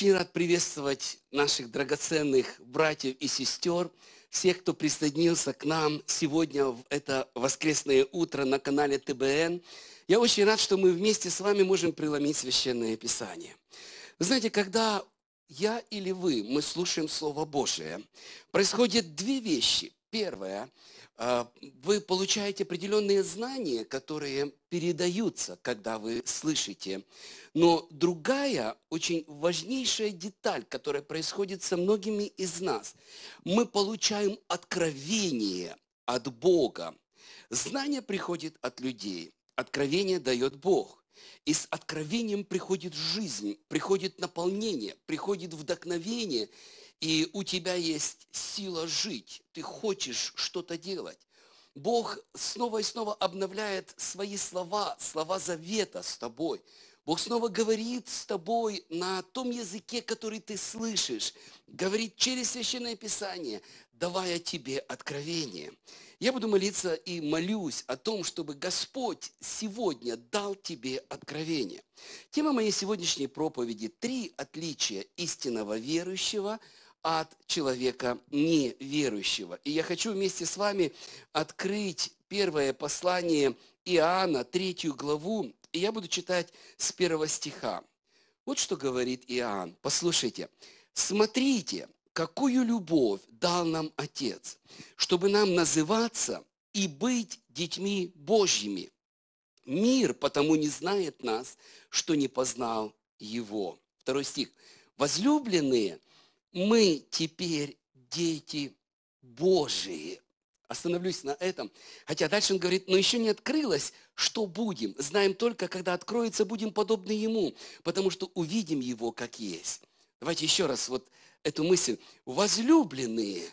Очень рад приветствовать наших драгоценных братьев и сестер, всех, кто присоединился к нам сегодня в это воскресное утро на канале ТБН. Я очень рад, что мы вместе с вами можем преломить Священное Писание. Вы знаете, когда я или вы, мы слушаем Слово Божие, происходят две вещи. Первое – а, вы получаете определенные знания, которые передаются, когда вы слышите. Но другая, очень важнейшая деталь, которая происходит со многими из нас, мы получаем откровение от Бога. Знание приходит от людей, откровение дает Бог. И с откровением приходит жизнь, приходит наполнение, приходит вдохновение – и у тебя есть сила жить, ты хочешь что-то делать. Бог снова и снова обновляет свои слова, слова завета с тобой. Бог снова говорит с тобой на том языке, который ты слышишь, говорит через Священное Писание, давая тебе откровение. Я буду молиться и молюсь о том, чтобы Господь сегодня дал тебе откровение. Тема моей сегодняшней проповеди – три отличия истинного верующего – от человека неверующего. И я хочу вместе с вами открыть первое послание Иоанна, третью главу, и я буду читать с первого стиха. Вот что говорит Иоанн. Послушайте. «Смотрите, какую любовь дал нам Отец, чтобы нам называться и быть детьми Божьими. Мир потому не знает нас, что не познал Его». Второй стих. «Возлюбленные, мы теперь дети Божии. Остановлюсь на этом. Хотя дальше он говорит, но еще не открылось, что будем. Знаем только, когда откроется, будем подобны Ему, потому что увидим Его как есть. Давайте еще раз вот эту мысль. Возлюбленные,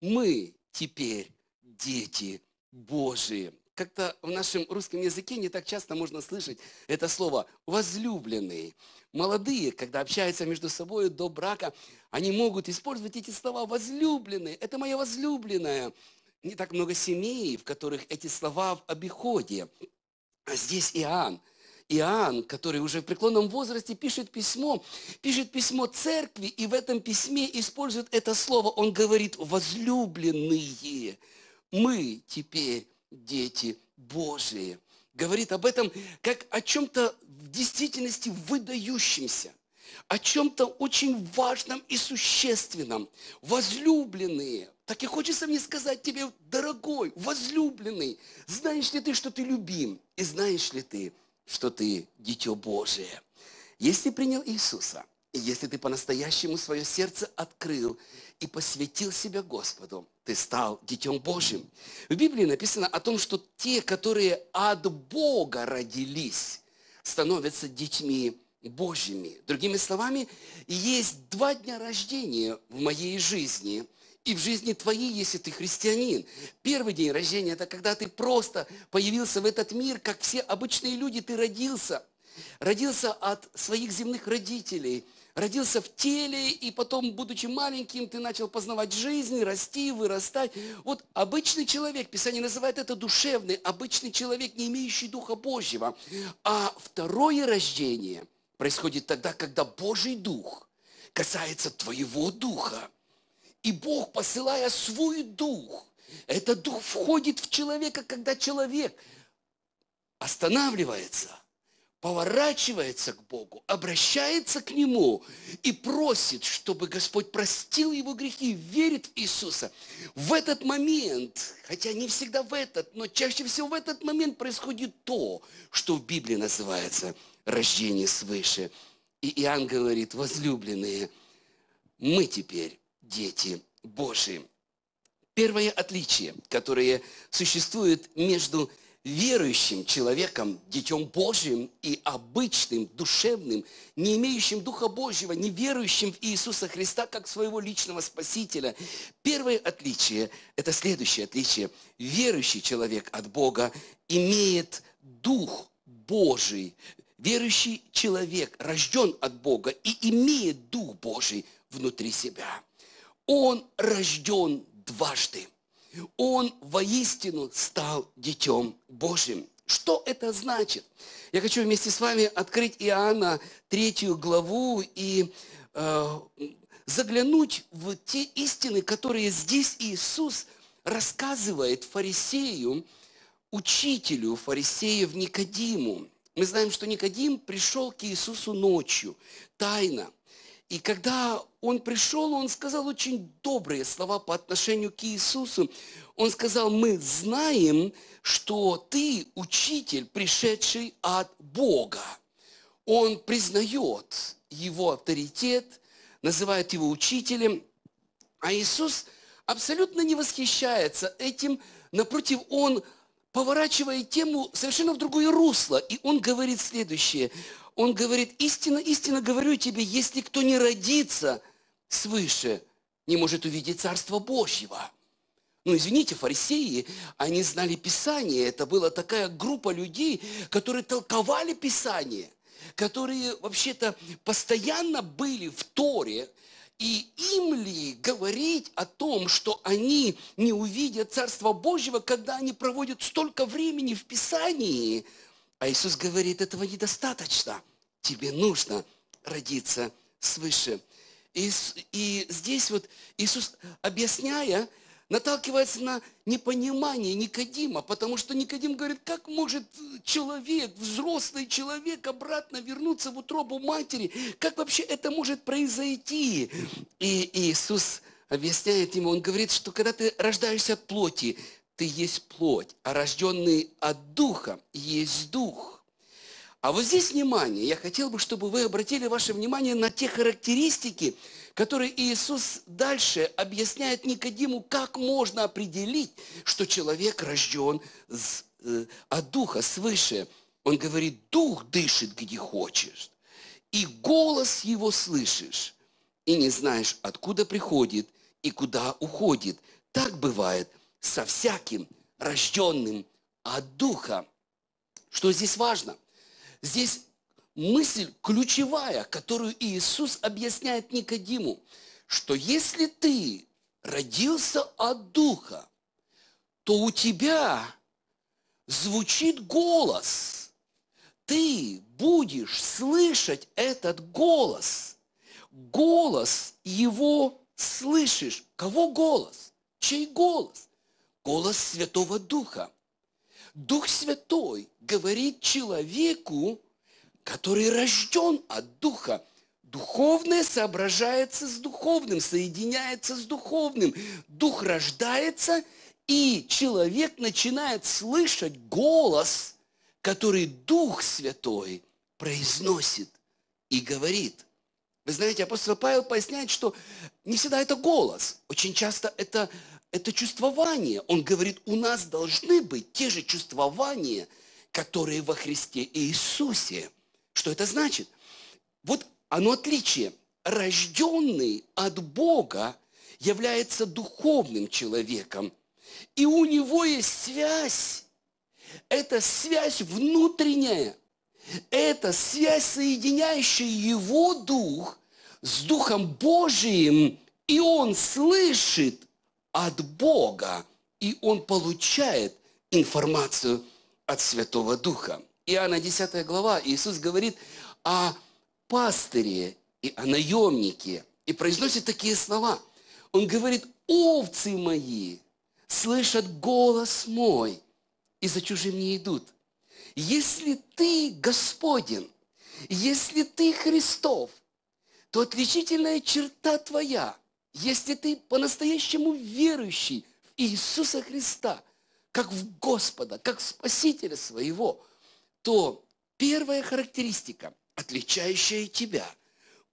мы теперь дети Божии как-то в нашем русском языке не так часто можно слышать это слово «возлюбленные». Молодые, когда общаются между собой до брака, они могут использовать эти слова «возлюбленные», «это моя возлюбленная». Не так много семей, в которых эти слова в обиходе. А здесь Иоанн. Иоанн, который уже в преклонном возрасте пишет письмо, пишет письмо церкви, и в этом письме использует это слово. Он говорит «возлюбленные». Мы теперь дети Божии. Говорит об этом как о чем-то в действительности выдающемся, о чем-то очень важном и существенном. Возлюбленные, так и хочется мне сказать тебе, дорогой, возлюбленный, знаешь ли ты, что ты любим, и знаешь ли ты, что ты дитё Божие. Если принял Иисуса – и если ты по-настоящему свое сердце открыл и посвятил себя Господу, ты стал Детем Божьим. В Библии написано о том, что те, которые от Бога родились, становятся детьми Божьими. Другими словами, есть два дня рождения в моей жизни – и в жизни твоей, если ты христианин. Первый день рождения – это когда ты просто появился в этот мир, как все обычные люди, ты родился родился от своих земных родителей, родился в теле, и потом, будучи маленьким, ты начал познавать жизнь, расти, вырастать. Вот обычный человек, Писание называет это душевный, обычный человек, не имеющий Духа Божьего. А второе рождение происходит тогда, когда Божий Дух касается твоего Духа. И Бог, посылая свой Дух, этот Дух входит в человека, когда человек останавливается, поворачивается к Богу, обращается к Нему и просит, чтобы Господь простил его грехи, верит в Иисуса. В этот момент, хотя не всегда в этот, но чаще всего в этот момент происходит то, что в Библии называется рождение свыше. И Иоанн говорит, возлюбленные, мы теперь дети Божии. Первое отличие, которое существует между верующим человеком, детем Божьим и обычным, душевным, не имеющим Духа Божьего, не верующим в Иисуса Христа как своего личного Спасителя. Первое отличие, это следующее отличие. Верующий человек от Бога имеет Дух Божий. Верующий человек рожден от Бога и имеет Дух Божий внутри себя. Он рожден дважды – он воистину стал детем Божьим. Что это значит? Я хочу вместе с вами открыть Иоанна третью главу и э, заглянуть в те истины, которые здесь Иисус рассказывает фарисею, учителю фарисеев Никодиму. Мы знаем, что Никодим пришел к Иисусу ночью, тайно – и когда он пришел, он сказал очень добрые слова по отношению к Иисусу. Он сказал, мы знаем, что ты учитель, пришедший от Бога. Он признает его авторитет, называет его учителем, а Иисус абсолютно не восхищается этим, напротив, он поворачивает тему совершенно в другое русло, и он говорит следующее. Он говорит, истинно, истинно говорю тебе, если кто не родится свыше, не может увидеть Царство Божьего. Ну, извините, фарисеи, они знали Писание. Это была такая группа людей, которые толковали Писание, которые вообще-то постоянно были в Торе, и им ли говорить о том, что они не увидят Царство Божьего, когда они проводят столько времени в Писании? А Иисус говорит, этого недостаточно тебе нужно родиться свыше. И, и здесь вот Иисус, объясняя, наталкивается на непонимание Никодима, потому что Никодим говорит, как может человек, взрослый человек обратно вернуться в утробу матери? Как вообще это может произойти? И Иисус объясняет ему, он говорит, что когда ты рождаешься от плоти, ты есть плоть, а рожденный от духа есть дух – а вот здесь внимание, я хотел бы, чтобы вы обратили ваше внимание на те характеристики, которые Иисус дальше объясняет Никодиму, как можно определить, что человек рожден с, э, от Духа свыше. Он говорит, Дух дышит где хочешь, и голос его слышишь, и не знаешь, откуда приходит и куда уходит. Так бывает со всяким рожденным от Духа. Что здесь важно – Здесь мысль ключевая, которую Иисус объясняет Никодиму, что если ты родился от Духа, то у тебя звучит голос. Ты будешь слышать этот голос. Голос его слышишь. Кого голос? Чей голос? Голос Святого Духа. Дух Святой говорит человеку, который рожден от Духа. Духовное соображается с духовным, соединяется с духовным. Дух рождается, и человек начинает слышать голос, который Дух Святой произносит и говорит. Вы знаете, апостол Павел поясняет, что не всегда это голос. Очень часто это это чувствование. Он говорит, у нас должны быть те же чувствования, которые во Христе Иисусе. Что это значит? Вот оно отличие. Рожденный от Бога является духовным человеком. И у него есть связь. Это связь внутренняя. Это связь, соединяющая его дух с Духом Божиим. И он слышит от Бога, и он получает информацию от Святого Духа. Иоанна 10 глава, Иисус говорит о пастыре и о наемнике, и произносит такие слова. Он говорит, овцы мои слышат голос мой, и за чужим не идут. Если ты Господен, если ты Христов, то отличительная черта твоя если ты по-настоящему верующий в Иисуса Христа, как в Господа, как в Спасителя своего, то первая характеристика, отличающая тебя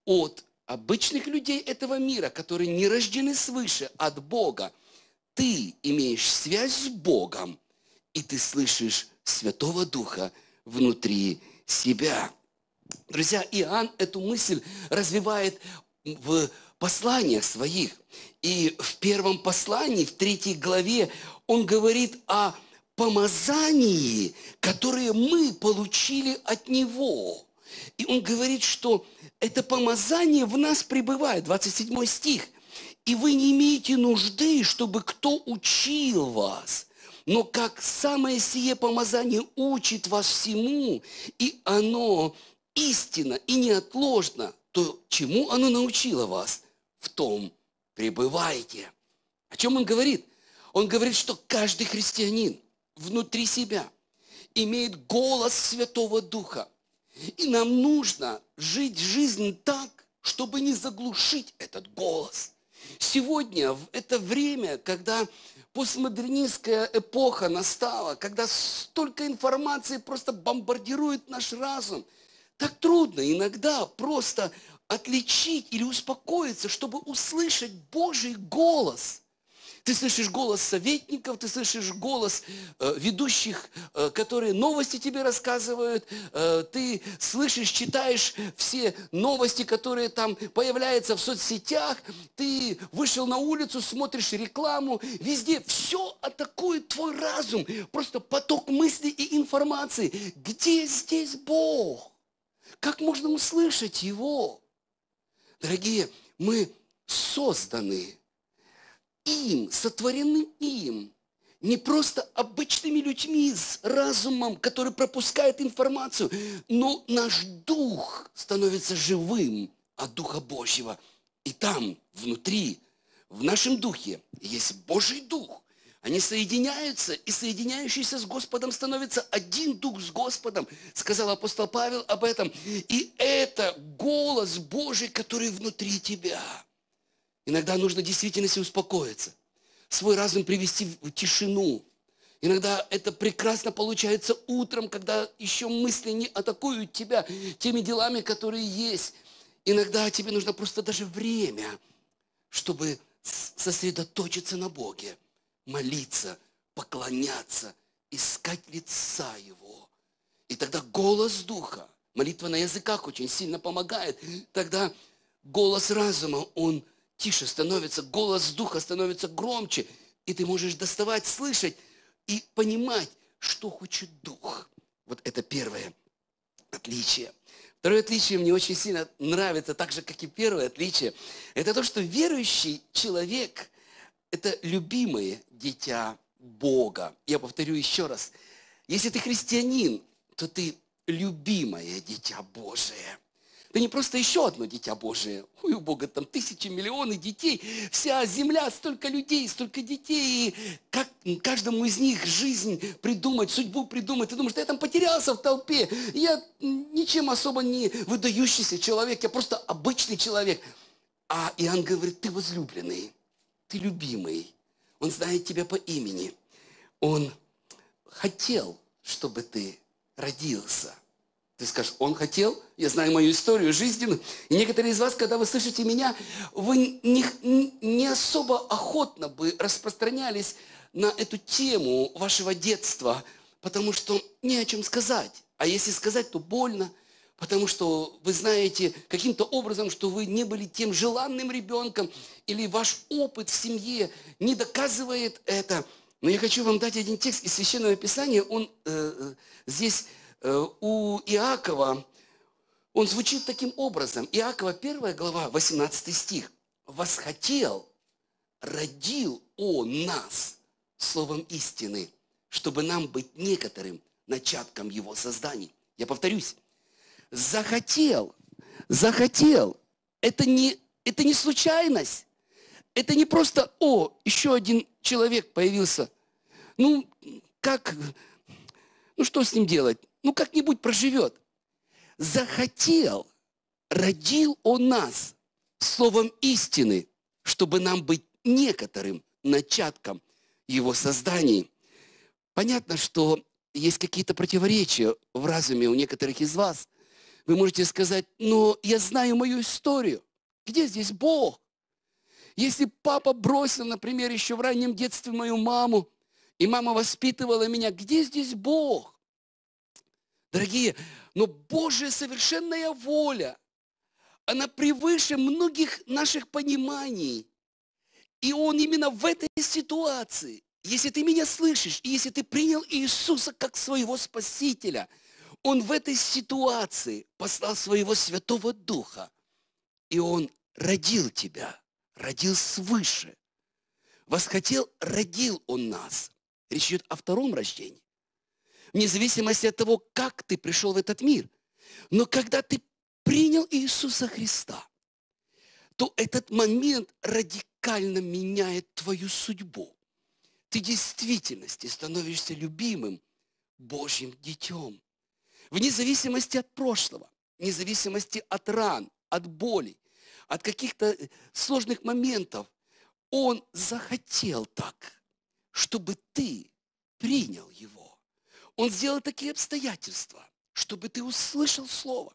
от обычных людей этого мира, которые не рождены свыше от Бога, ты имеешь связь с Богом, и ты слышишь Святого Духа внутри себя. Друзья, Иоанн эту мысль развивает в посланиях своих. И в первом послании, в третьей главе, он говорит о помазании, которое мы получили от Него. И он говорит, что это помазание в нас пребывает, 27 стих. И вы не имеете нужды, чтобы кто учил вас, но как самое сие помазание учит вас всему, и оно истинно и неотложно, то чему оно научило вас – том пребываете. О чем он говорит? Он говорит, что каждый христианин внутри себя имеет голос Святого Духа. И нам нужно жить жизнь так, чтобы не заглушить этот голос. Сегодня, в это время, когда постмодернистская эпоха настала, когда столько информации просто бомбардирует наш разум, так трудно иногда просто отличить или успокоиться, чтобы услышать Божий голос. Ты слышишь голос советников, ты слышишь голос э, ведущих, э, которые новости тебе рассказывают, э, ты слышишь, читаешь все новости, которые там появляются в соцсетях, ты вышел на улицу, смотришь рекламу, везде все атакует твой разум, просто поток мыслей и информации. Где здесь Бог? Как можно услышать Его? Дорогие, мы созданы им, сотворены им, не просто обычными людьми с разумом, который пропускает информацию, но наш дух становится живым от Духа Божьего. И там, внутри, в нашем духе есть Божий Дух, они соединяются, и соединяющийся с Господом становится один дух с Господом, сказал апостол Павел об этом. И это голос Божий, который внутри тебя. Иногда нужно действительно себе успокоиться, свой разум привести в тишину. Иногда это прекрасно получается утром, когда еще мысли не атакуют тебя теми делами, которые есть. Иногда тебе нужно просто даже время, чтобы сосредоточиться на Боге молиться, поклоняться, искать лица Его. И тогда голос Духа, молитва на языках очень сильно помогает, тогда голос разума, он тише становится, голос Духа становится громче, и ты можешь доставать, слышать и понимать, что хочет Дух. Вот это первое отличие. Второе отличие мне очень сильно нравится, так же, как и первое отличие. Это то, что верующий человек – это любимое дитя Бога. Я повторю еще раз. Если ты христианин, то ты любимое дитя Божие. Ты не просто еще одно дитя Божие. Ой, у Бога там тысячи, миллионы детей. Вся земля, столько людей, столько детей. И как каждому из них жизнь придумать, судьбу придумать. Ты думаешь, да я там потерялся в толпе. Я ничем особо не выдающийся человек. Я просто обычный человек. А Иоанн говорит, ты возлюбленный ты любимый. Он знает тебя по имени. Он хотел, чтобы ты родился. Ты скажешь, он хотел, я знаю мою историю жизненную. И некоторые из вас, когда вы слышите меня, вы не, не особо охотно бы распространялись на эту тему вашего детства, потому что не о чем сказать. А если сказать, то больно – потому что вы знаете каким-то образом, что вы не были тем желанным ребенком, или ваш опыт в семье не доказывает это. Но я хочу вам дать один текст из Священного Писания, он э, э здесь э, у Иакова, он звучит таким образом. Иакова 1 глава, 18 стих. «Восхотел, родил он нас словом истины, чтобы нам быть некоторым начатком его создания. Я повторюсь, захотел, захотел. Это не, это не случайность. Это не просто, о, еще один человек появился. Ну, как, ну что с ним делать? Ну, как-нибудь проживет. Захотел, родил он нас словом истины, чтобы нам быть некоторым начатком его создания. Понятно, что есть какие-то противоречия в разуме у некоторых из вас – вы можете сказать, но я знаю мою историю. Где здесь Бог? Если папа бросил, например, еще в раннем детстве мою маму, и мама воспитывала меня, где здесь Бог? Дорогие, но Божья совершенная воля, она превыше многих наших пониманий. И Он именно в этой ситуации, если ты меня слышишь, и если ты принял Иисуса как своего Спасителя – он в этой ситуации послал своего Святого Духа, и Он родил тебя, родил свыше. Восхотел, родил Он нас. Речь идет о втором рождении. Вне зависимости от того, как ты пришел в этот мир. Но когда ты принял Иисуса Христа, то этот момент радикально меняет твою судьбу. Ты в действительности становишься любимым Божьим детем. Вне зависимости от прошлого, вне зависимости от ран, от боли, от каких-то э, сложных моментов, Он захотел так, чтобы ты принял Его. Он сделал такие обстоятельства, чтобы ты услышал Слово.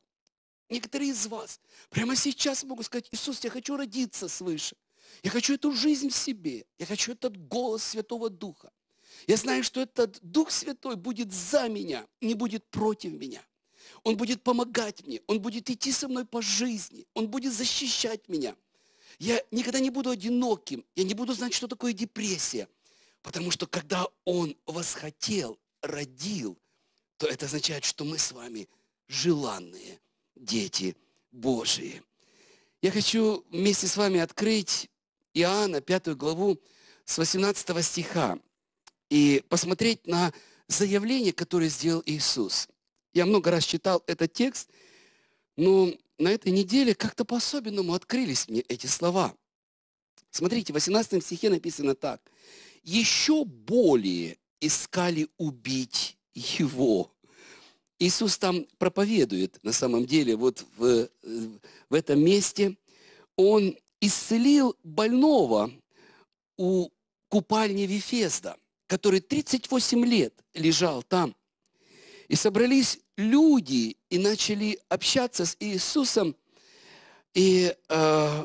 Некоторые из вас прямо сейчас могут сказать, Иисус, я хочу родиться свыше. Я хочу эту жизнь в себе. Я хочу этот голос Святого Духа. Я знаю, что этот Дух Святой будет за меня, не будет против меня. Он будет помогать мне, Он будет идти со мной по жизни, Он будет защищать меня. Я никогда не буду одиноким, я не буду знать, что такое депрессия. Потому что когда Он восхотел, родил, то это означает, что мы с вами желанные дети Божии. Я хочу вместе с вами открыть Иоанна, пятую главу, с 18 стиха и посмотреть на заявление, которое сделал Иисус. Я много раз читал этот текст, но на этой неделе как-то по-особенному открылись мне эти слова. Смотрите, в 18 стихе написано так. «Еще более искали убить его». Иисус там проповедует, на самом деле, вот в, в этом месте. Он исцелил больного у купальни Вифезда который 38 лет лежал там. И собрались люди и начали общаться с Иисусом. И э,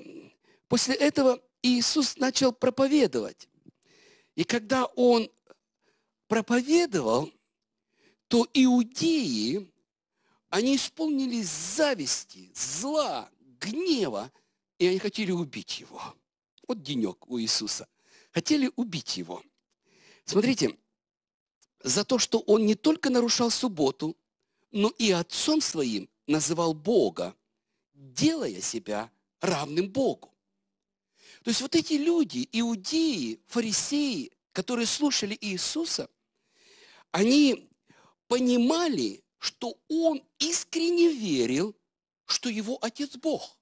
после этого Иисус начал проповедовать. И когда он проповедовал, то иудеи, они исполнились зависти, зла, гнева, и они хотели убить его. Вот денек у Иисуса. Хотели убить его – Смотрите, за то, что он не только нарушал субботу, но и отцом своим называл Бога, делая себя равным Богу. То есть вот эти люди, иудеи, фарисеи, которые слушали Иисуса, они понимали, что он искренне верил, что его отец Бог.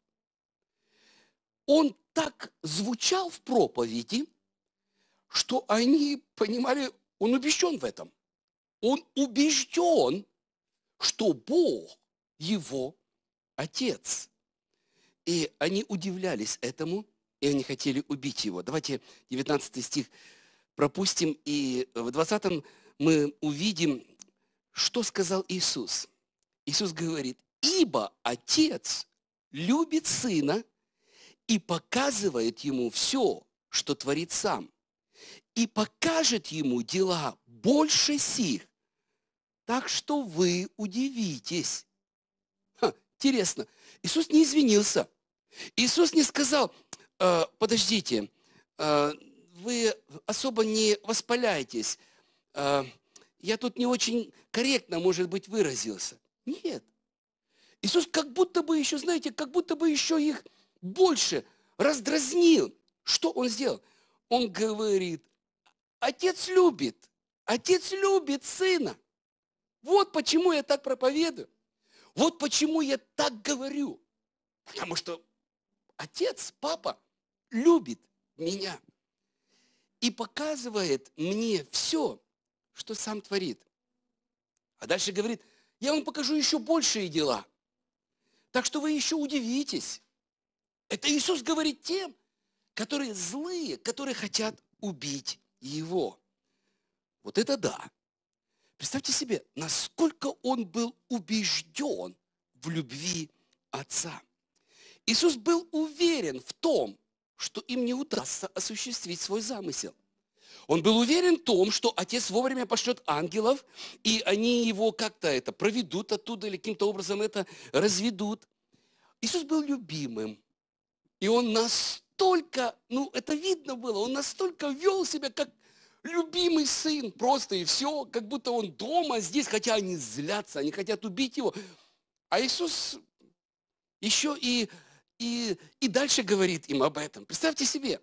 Он так звучал в проповеди, что они понимали, он убежден в этом. Он убежден, что Бог его отец. И они удивлялись этому, и они хотели убить его. Давайте 19 стих пропустим, и в 20 мы увидим, что сказал Иисус. Иисус говорит, ибо Отец любит Сына и показывает Ему все, что творит Сам и покажет ему дела больше сих, так что вы удивитесь. Ха, интересно, Иисус не извинился. Иисус не сказал, э, подождите, э, вы особо не воспаляйтесь, э, я тут не очень корректно, может быть, выразился. Нет. Иисус как будто бы еще, знаете, как будто бы еще их больше раздразнил. Что он сделал? Он говорит, Отец любит. Отец любит сына. Вот почему я так проповедую. Вот почему я так говорю. Потому что отец, папа любит меня и показывает мне все, что сам творит. А дальше говорит, я вам покажу еще большие дела. Так что вы еще удивитесь. Это Иисус говорит тем, которые злые, которые хотят убить его. Вот это да. Представьте себе, насколько он был убежден в любви Отца. Иисус был уверен в том, что им не удастся осуществить свой замысел. Он был уверен в том, что отец вовремя пошлет ангелов, и они его как-то это проведут оттуда или каким-то образом это разведут. Иисус был любимым, и он нас настолько, ну это видно было, он настолько вел себя, как любимый сын, просто и все, как будто он дома здесь, хотя они злятся, они хотят убить его. А Иисус еще и, и, и дальше говорит им об этом. Представьте себе.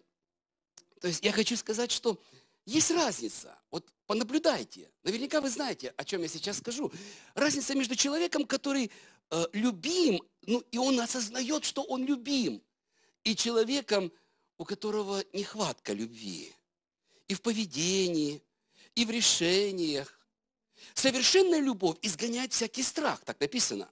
То есть я хочу сказать, что есть разница. Вот понаблюдайте. Наверняка вы знаете, о чем я сейчас скажу. Разница между человеком, который э, любим, ну и он осознает, что он любим, и человеком, у которого нехватка любви и в поведении, и в решениях. Совершенная любовь изгоняет всякий страх, так написано.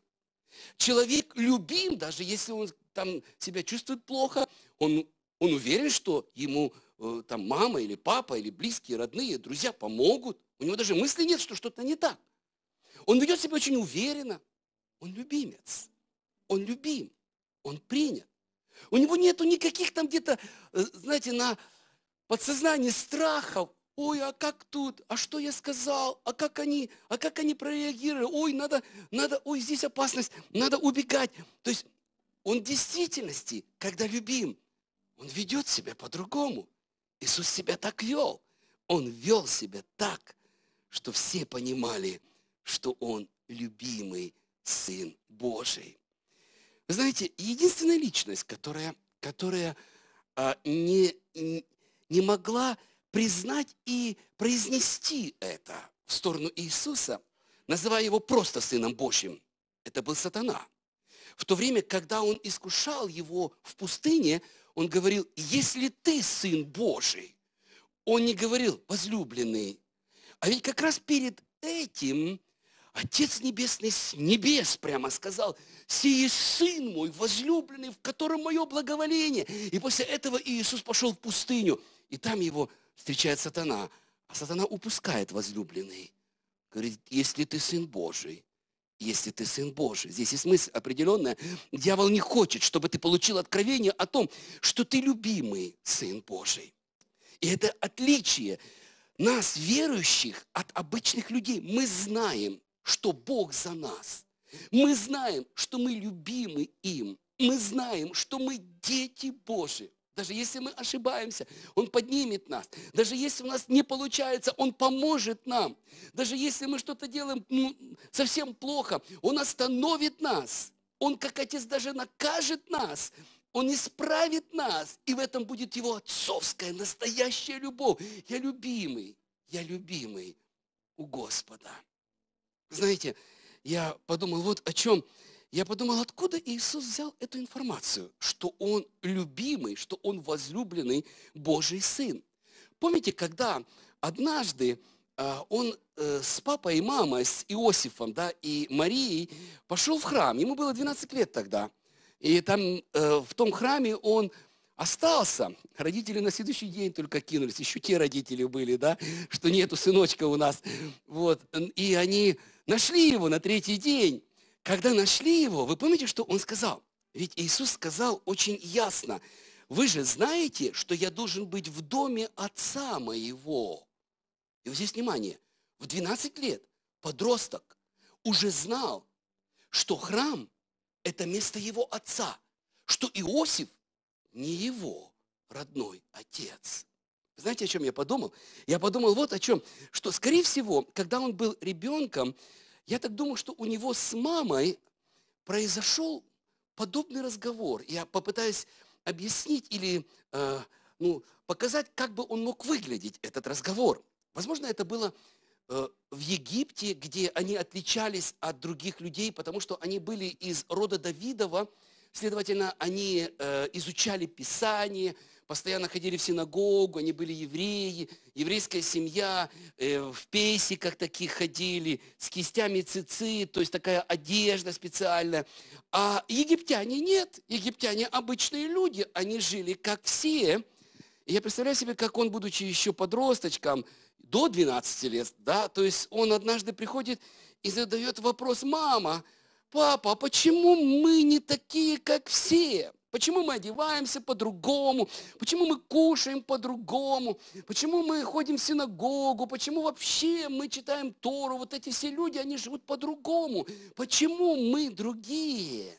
Человек любим, даже если он там себя чувствует плохо, он, он уверен, что ему э, там мама или папа, или близкие, родные, друзья помогут. У него даже мысли нет, что что-то не так. Он ведет себя очень уверенно. Он любимец. Он любим. Он принят. У него нету никаких там где-то, э, знаете, на подсознании страхов. Ой, а как тут? А что я сказал? А как они? А как они прореагировали? Ой, надо, надо, ой, здесь опасность, надо убегать. То есть он в действительности, когда любим, он ведет себя по-другому. Иисус себя так вел. Он вел себя так, что все понимали, что он любимый Сын Божий. Вы знаете, единственная личность, которая, которая а, не, не могла признать и произнести это в сторону Иисуса, называя его просто Сыном Божьим, это был сатана. В то время, когда он искушал его в пустыне, он говорил, если ты Сын Божий, он не говорил, возлюбленный. А ведь как раз перед этим Отец Небесный с небес прямо сказал, «Сие Сын мой, возлюбленный, в котором мое благоволение». И после этого Иисус пошел в пустыню, и там его встречает сатана. А сатана упускает возлюбленный. Говорит, если ты Сын Божий, если ты Сын Божий. Здесь есть мысль определенная. Дьявол не хочет, чтобы ты получил откровение о том, что ты любимый Сын Божий. И это отличие нас, верующих, от обычных людей. Мы знаем, что Бог за нас. Мы знаем, что мы любимы им. Мы знаем, что мы дети Божьи. Даже если мы ошибаемся, Он поднимет нас. Даже если у нас не получается, Он поможет нам. Даже если мы что-то делаем ну, совсем плохо, Он остановит нас. Он, как Отец, даже накажет нас. Он исправит нас. И в этом будет Его отцовская, настоящая любовь. Я любимый, я любимый у Господа. Знаете, я подумал вот о чем. Я подумал, откуда Иисус взял эту информацию, что Он любимый, что Он возлюбленный Божий Сын. Помните, когда однажды а, он э, с папой и мамой, с Иосифом да, и Марией пошел в храм. Ему было 12 лет тогда. И там э, в том храме он остался. Родители на следующий день только кинулись. Еще те родители были, да, что нету сыночка у нас. Вот. И они Нашли его на третий день. Когда нашли его, вы помните, что он сказал? Ведь Иисус сказал очень ясно, вы же знаете, что я должен быть в доме отца моего. И вот здесь внимание, в 12 лет подросток уже знал, что храм – это место его отца, что Иосиф не его родной отец. Знаете, о чем я подумал? Я подумал вот о чем, что, скорее всего, когда он был ребенком, я так думаю, что у него с мамой произошел подобный разговор. Я попытаюсь объяснить или э, ну, показать, как бы он мог выглядеть, этот разговор. Возможно, это было э, в Египте, где они отличались от других людей, потому что они были из рода Давидова, следовательно, они э, изучали Писание, постоянно ходили в синагогу, они были евреи, еврейская семья, э, в пейсиках такие ходили, с кистями цици, то есть такая одежда специальная. А египтяне нет, египтяне обычные люди, они жили как все. я представляю себе, как он, будучи еще подросточком, до 12 лет, да, то есть он однажды приходит и задает вопрос, мама, папа, а почему мы не такие, как все? Почему мы одеваемся по-другому? Почему мы кушаем по-другому? Почему мы ходим в синагогу? Почему вообще мы читаем Тору? Вот эти все люди, они живут по-другому. Почему мы другие?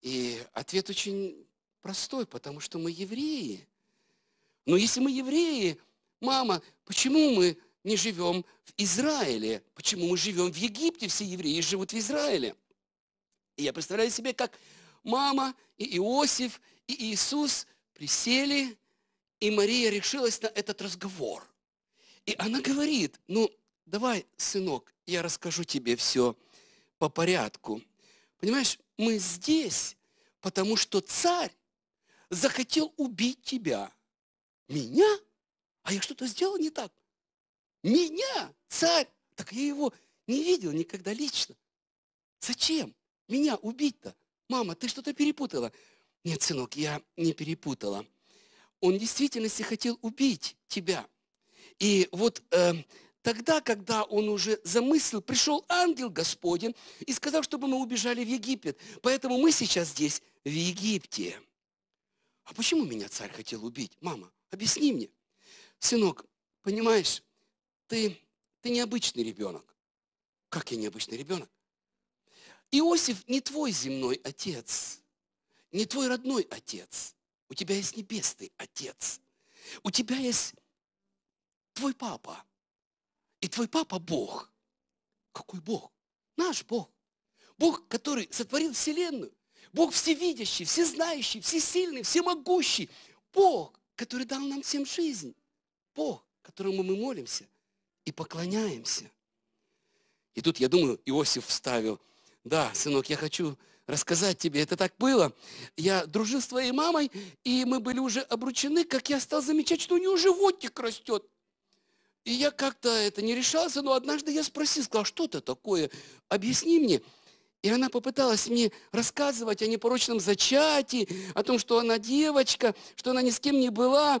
И ответ очень простой, потому что мы евреи. Но если мы евреи, мама, почему мы не живем в Израиле? Почему мы живем в Египте? Все евреи живут в Израиле. И я представляю себе, как мама, и Иосиф, и Иисус присели, и Мария решилась на этот разговор. И она говорит, ну, давай, сынок, я расскажу тебе все по порядку. Понимаешь, мы здесь, потому что царь захотел убить тебя. Меня? А я что-то сделал не так? Меня, царь? Так я его не видел никогда лично. Зачем меня убить-то? мама, ты что-то перепутала. Нет, сынок, я не перепутала. Он в действительности хотел убить тебя. И вот э, тогда, когда он уже замыслил, пришел ангел Господень и сказал, чтобы мы убежали в Египет. Поэтому мы сейчас здесь, в Египте. А почему меня царь хотел убить? Мама, объясни мне. Сынок, понимаешь, ты, ты необычный ребенок. Как я необычный ребенок? Иосиф не твой земной отец, не твой родной отец. У тебя есть небесный отец. У тебя есть твой папа. И твой папа Бог. Какой Бог? Наш Бог. Бог, который сотворил Вселенную. Бог всевидящий, всезнающий, всесильный, всемогущий. Бог, который дал нам всем жизнь. Бог, которому мы молимся и поклоняемся. И тут, я думаю, Иосиф вставил – да, сынок, я хочу рассказать тебе, это так было. Я дружил с твоей мамой, и мы были уже обручены, как я стал замечать, что у нее животик растет. И я как-то это не решался, но однажды я спросил, сказал, что это такое, объясни мне. И она попыталась мне рассказывать о непорочном зачатии, о том, что она девочка, что она ни с кем не была.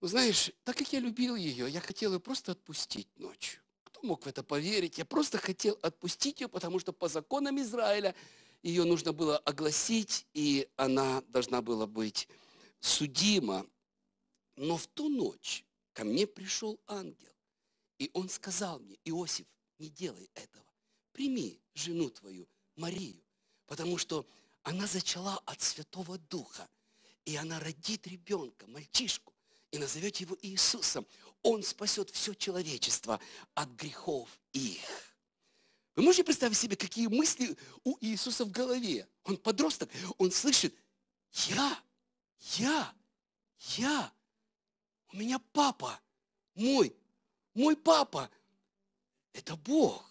Ну, знаешь, так как я любил ее, я хотел ее просто отпустить ночью кто мог в это поверить? Я просто хотел отпустить ее, потому что по законам Израиля ее нужно было огласить, и она должна была быть судима. Но в ту ночь ко мне пришел ангел, и он сказал мне, Иосиф, не делай этого. Прими жену твою, Марию, потому что она зачала от Святого Духа, и она родит ребенка, мальчишку, и назовете его Иисусом. Он спасет все человечество от грехов их. Вы можете представить себе, какие мысли у Иисуса в голове? Он подросток, он слышит, я, я, я, у меня папа, мой, мой папа. Это Бог,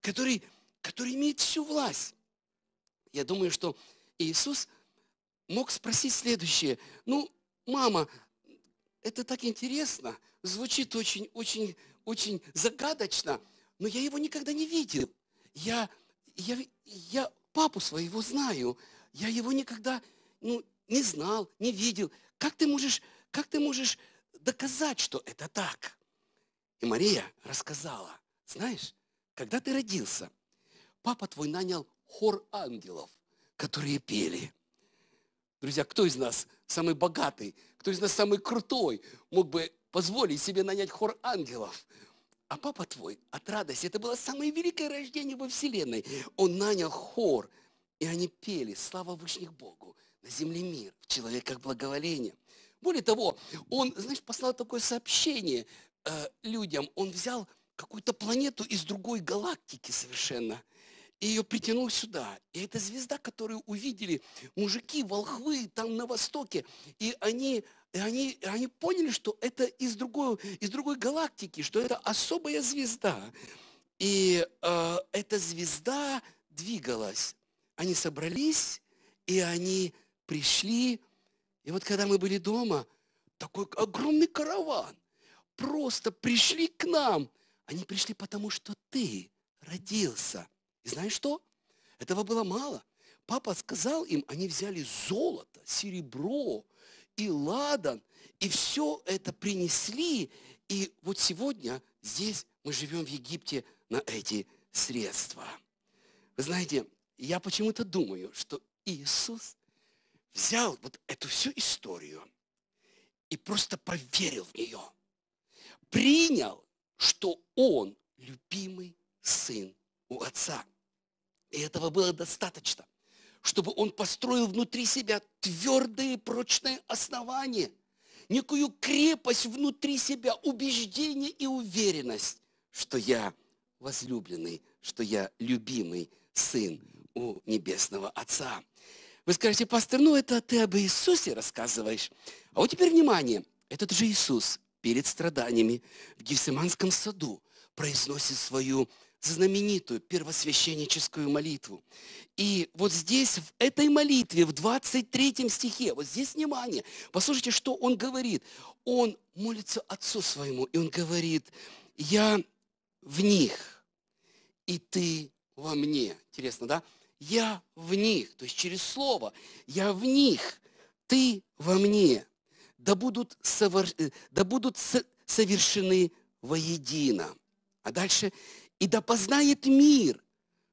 который, который имеет всю власть. Я думаю, что Иисус мог спросить следующее. Ну, мама, это так интересно – звучит очень, очень, очень загадочно, но я его никогда не видел. Я, я, я папу своего знаю, я его никогда ну, не знал, не видел. Как ты можешь, как ты можешь доказать, что это так? И Мария рассказала, знаешь, когда ты родился, папа твой нанял хор ангелов, которые пели. Друзья, кто из нас самый богатый кто из нас самый крутой, мог бы позволить себе нанять хор ангелов. А папа твой от радости, это было самое великое рождение во Вселенной. Он нанял хор, и они пели «Слава Вышних Богу» на земле мир, в человеках благоволение. Более того, он, знаешь, послал такое сообщение э, людям. Он взял какую-то планету из другой галактики совершенно – и ее притянул сюда. И эта звезда, которую увидели мужики, волхвы там на востоке. И они, и они, и они поняли, что это из другой, из другой галактики, что это особая звезда. И э, эта звезда двигалась. Они собрались, и они пришли. И вот когда мы были дома, такой огромный караван. Просто пришли к нам. Они пришли потому, что ты родился – и знаешь что? Этого было мало. Папа сказал им, они взяли золото, серебро и ладан, и все это принесли. И вот сегодня здесь мы живем в Египте на эти средства. Вы знаете, я почему-то думаю, что Иисус взял вот эту всю историю и просто поверил в нее. Принял, что Он любимый Сын у отца. И этого было достаточно, чтобы он построил внутри себя твердые прочные основания, некую крепость внутри себя, убеждение и уверенность, что я возлюбленный, что я любимый сын у небесного Отца. Вы скажете, пастор, ну это ты об Иисусе рассказываешь. А вот теперь внимание, этот же Иисус перед страданиями в Гефсиманском саду произносит свою знаменитую первосвященническую молитву. И вот здесь, в этой молитве, в 23 стихе, вот здесь внимание, послушайте, что он говорит. Он молится Отцу своему, и он говорит, я в них, и ты во мне. Интересно, да? Я в них, то есть через слово, я в них, ты во мне. Да будут, совор... Э, да будут совершены воедино. А дальше и да познает мир,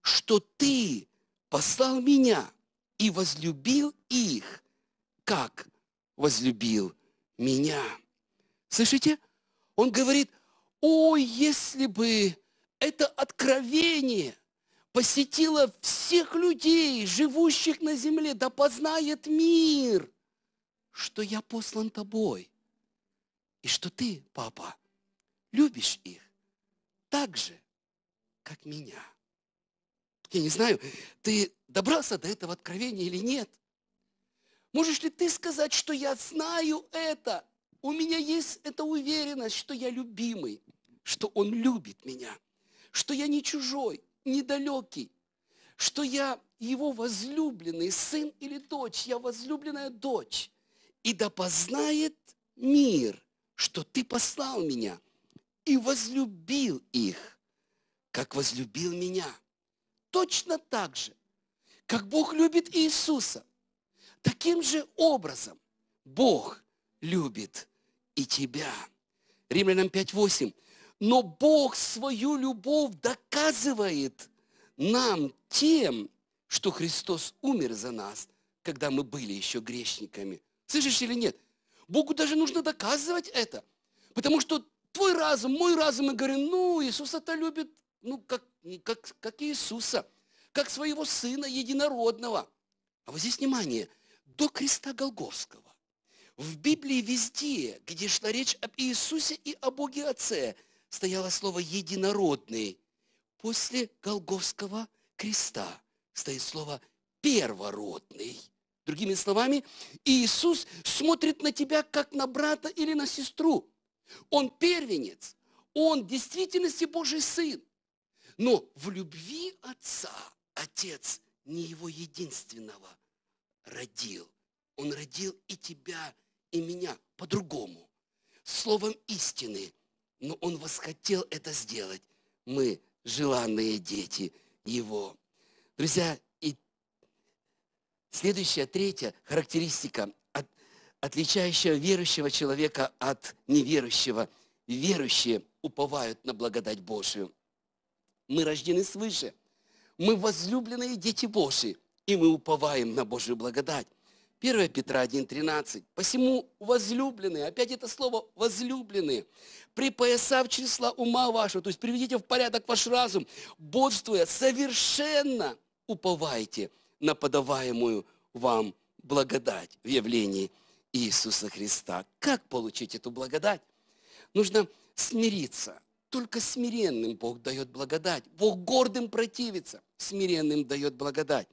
что ты послал меня и возлюбил их, как возлюбил меня. Слышите? Он говорит, о, если бы это откровение посетило всех людей, живущих на земле, да познает мир, что я послан тобой, и что ты, папа, любишь их так же, как меня. Я не знаю, ты добрался до этого откровения или нет. Можешь ли ты сказать, что я знаю это? У меня есть эта уверенность, что я любимый, что Он любит меня, что я не чужой, недалекий, что я Его возлюбленный сын или дочь, я возлюбленная дочь. И да познает мир, что Ты послал меня и возлюбил их как возлюбил меня. Точно так же, как Бог любит Иисуса. Таким же образом Бог любит и тебя. Римлянам 5.8. Но Бог свою любовь доказывает нам тем, что Христос умер за нас, когда мы были еще грешниками. Слышишь или нет? Богу даже нужно доказывать это. Потому что твой разум, мой разум, мы говорим, ну, Иисус это любит, ну, как, как, как Иисуса, как своего Сына Единородного. А вот здесь внимание, до креста Голговского. В Библии везде, где шла речь об Иисусе и о Боге Отце, стояло слово «единородный». После Голговского креста стоит слово «первородный». Другими словами, Иисус смотрит на тебя, как на брата или на сестру. Он первенец, он в действительности Божий Сын. Но в любви отца отец не его единственного родил. Он родил и тебя, и меня по-другому, словом истины. Но он восхотел это сделать. Мы желанные дети его. Друзья, и следующая, третья характеристика, от, отличающая верующего человека от неверующего. Верующие уповают на благодать Божию. Мы рождены свыше. Мы возлюбленные дети Божьи, и мы уповаем на Божью благодать. 1 Петра 1.13. «Посему возлюбленные», опять это слово «возлюбленные», «припоясав числа ума вашего», то есть приведите в порядок ваш разум, бодствуя, совершенно уповайте на подаваемую вам благодать в явлении Иисуса Христа. Как получить эту благодать? Нужно смириться, только смиренным Бог дает благодать. Бог гордым противится, смиренным дает благодать.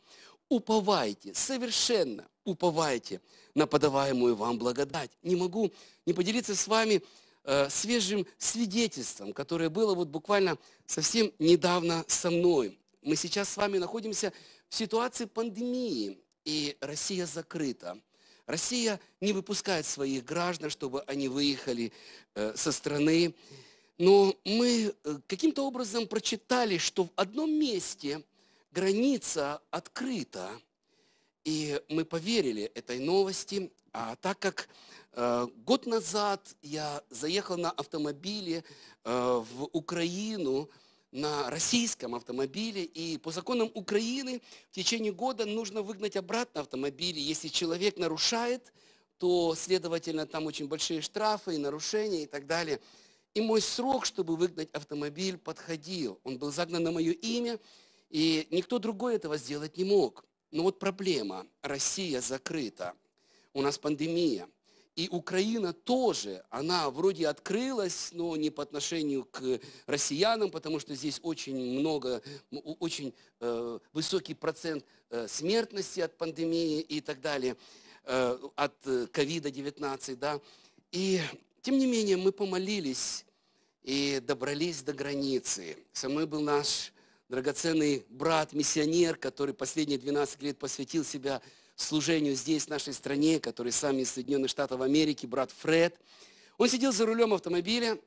Уповайте, совершенно уповайте на подаваемую вам благодать. Не могу не поделиться с вами э, свежим свидетельством, которое было вот буквально совсем недавно со мной. Мы сейчас с вами находимся в ситуации пандемии, и Россия закрыта. Россия не выпускает своих граждан, чтобы они выехали э, со страны. Но мы э, каким-то образом прочитали, что в одном месте граница открыта. И мы поверили этой новости, а так как э, год назад я заехал на автомобиле э, в Украину, на российском автомобиле, и по законам Украины в течение года нужно выгнать обратно автомобили. Если человек нарушает, то, следовательно, там очень большие штрафы и нарушения и так далее. И мой срок, чтобы выгнать автомобиль, подходил. Он был загнан на мое имя, и никто другой этого сделать не мог. Но вот проблема. Россия закрыта. У нас пандемия. И Украина тоже, она вроде открылась, но не по отношению к россиянам, потому что здесь очень много, очень э, высокий процент э, смертности от пандемии и так далее, э, от э, ковида-19, да. И тем не менее, мы помолились и добрались до границы. Со мной был наш драгоценный брат, миссионер, который последние 12 лет посвятил себя служению здесь, в нашей стране, который сам из Соединенных Штатов Америки, брат Фред. Он сидел за рулем автомобиля,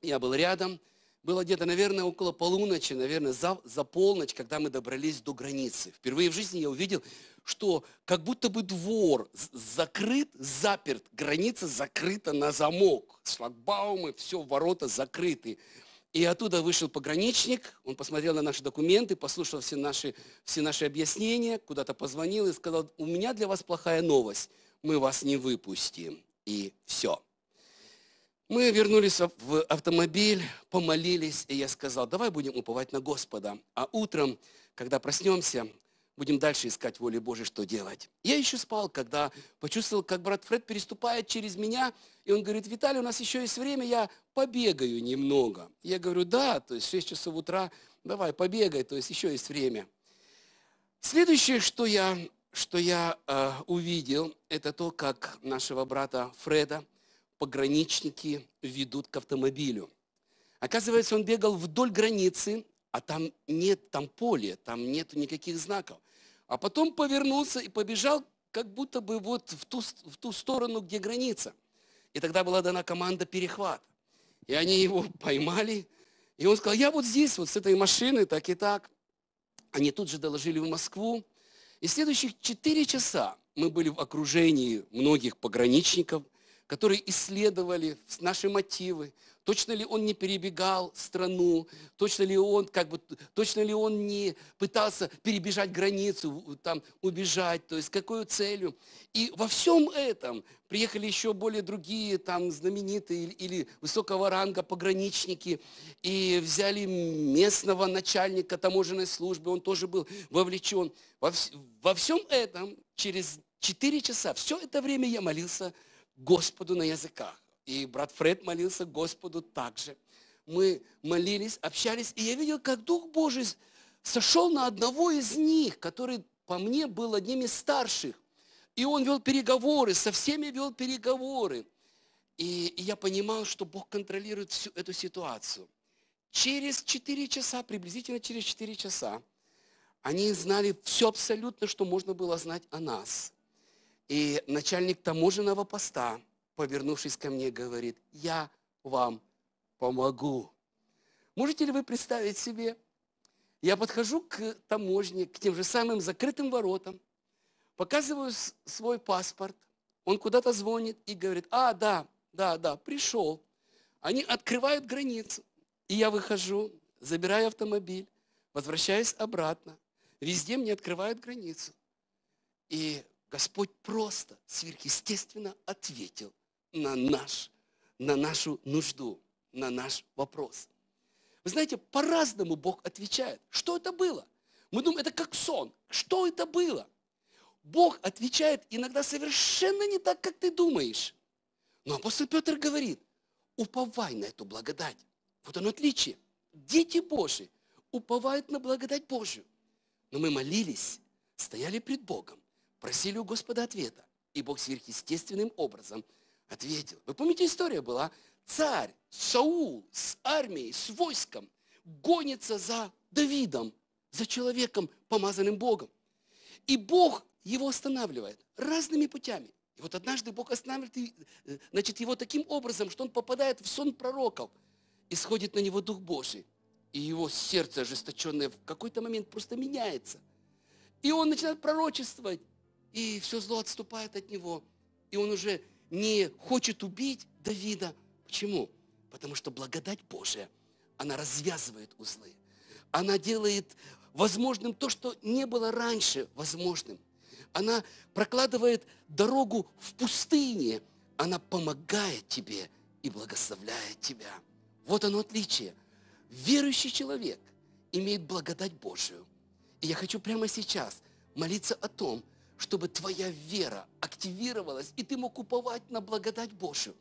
я был рядом, было где-то, наверное, около полуночи, наверное, за, за полночь, когда мы добрались до границы. Впервые в жизни я увидел, что как будто бы двор закрыт, заперт, граница закрыта на замок. Шлагбаумы, все, ворота закрыты. И оттуда вышел пограничник, он посмотрел на наши документы, послушал все наши, все наши объяснения, куда-то позвонил и сказал, у меня для вас плохая новость, мы вас не выпустим. И все. Мы вернулись в автомобиль, помолились, и я сказал, давай будем уповать на Господа, а утром, когда проснемся, будем дальше искать воли Божией, что делать. Я еще спал, когда почувствовал, как брат Фред переступает через меня, и он говорит, Виталий, у нас еще есть время, я побегаю немного. Я говорю, да, то есть 6 часов утра, давай, побегай, то есть еще есть время. Следующее, что я, что я э, увидел, это то, как нашего брата Фреда пограничники ведут к автомобилю. Оказывается, он бегал вдоль границы, а там нет, там поле, там нет никаких знаков. А потом повернулся и побежал как будто бы вот в ту, в ту сторону, где граница. И тогда была дана команда перехват. И они его поймали. И он сказал, я вот здесь, вот с этой машины, так и так. Они тут же доложили в Москву. И следующих четыре часа мы были в окружении многих пограничников – которые исследовали наши мотивы, точно ли он не перебегал страну, точно ли он, как бы, точно ли он не пытался перебежать границу, там, убежать, то есть какой целью. И во всем этом приехали еще более другие там знаменитые или, или высокого ранга пограничники и взяли местного начальника таможенной службы, он тоже был вовлечен. Во, во всем этом через 4 часа, все это время я молился Господу на языках. И брат Фред молился Господу также. Мы молились, общались, и я видел, как Дух Божий сошел на одного из них, который по мне был одним из старших. И он вел переговоры, со всеми вел переговоры. И, и я понимал, что Бог контролирует всю эту ситуацию. Через 4 часа, приблизительно через 4 часа, они знали все абсолютно, что можно было знать о нас. И начальник таможенного поста, повернувшись ко мне, говорит, я вам помогу. Можете ли вы представить себе, я подхожу к таможне, к тем же самым закрытым воротам, показываю свой паспорт, он куда-то звонит и говорит, а, да, да, да, пришел. Они открывают границу, и я выхожу, забираю автомобиль, возвращаюсь обратно. Везде мне открывают границу. И Господь просто, сверхъестественно ответил на, наш, на нашу нужду, на наш вопрос. Вы знаете, по-разному Бог отвечает. Что это было? Мы думаем, это как сон. Что это было? Бог отвечает иногда совершенно не так, как ты думаешь. Но апостол Петр говорит, уповай на эту благодать. Вот оно отличие. Дети Божьи уповают на благодать Божью. Но мы молились, стояли пред Богом просили у Господа ответа. И Бог сверхъестественным образом ответил. Вы помните, история была? Царь Саул с армией, с войском гонится за Давидом, за человеком, помазанным Богом. И Бог его останавливает разными путями. И вот однажды Бог останавливает э, значит, его таким образом, что он попадает в сон пророков. И сходит на него Дух Божий. И его сердце ожесточенное в какой-то момент просто меняется. И он начинает пророчествовать и все зло отступает от него. И он уже не хочет убить Давида. Почему? Потому что благодать Божия, она развязывает узлы. Она делает возможным то, что не было раньше возможным. Она прокладывает дорогу в пустыне. Она помогает тебе и благословляет тебя. Вот оно отличие. Верующий человек имеет благодать Божию. И я хочу прямо сейчас молиться о том, чтобы твоя вера активировалась, и ты мог уповать на благодать Божью.